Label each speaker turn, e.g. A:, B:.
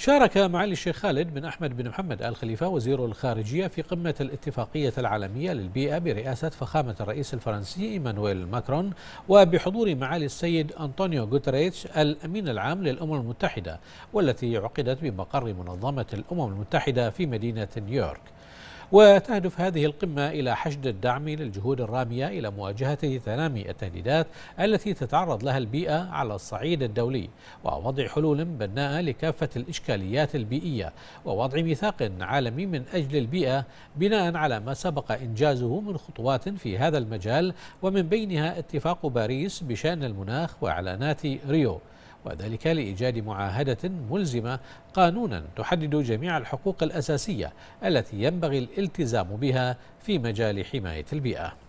A: شارك
B: معالي الشيخ خالد بن أحمد بن محمد آل خليفة وزير الخارجية في قمة الاتفاقية العالمية للبيئة برئاسة فخامة الرئيس الفرنسي إيمانويل ماكرون وبحضور معالي السيد أنطونيو غوتريتش الأمين العام للأمم المتحدة والتي عقدت بمقر منظمة الأمم المتحدة في مدينة نيويورك وتهدف هذه القمة إلى حشد الدعم للجهود الرامية إلى مواجهة تنامي التهديدات التي تتعرض لها البيئة على الصعيد الدولي ووضع حلول بناءة لكافة الإشكاليات البيئية ووضع ميثاق عالمي من أجل البيئة بناء على ما سبق إنجازه من خطوات في هذا المجال ومن بينها اتفاق باريس بشأن المناخ وإعلانات ريو وذلك لإيجاد معاهدة ملزمة قانونا تحدد جميع الحقوق الأساسية التي ينبغي الالتزام بها في مجال حماية البيئة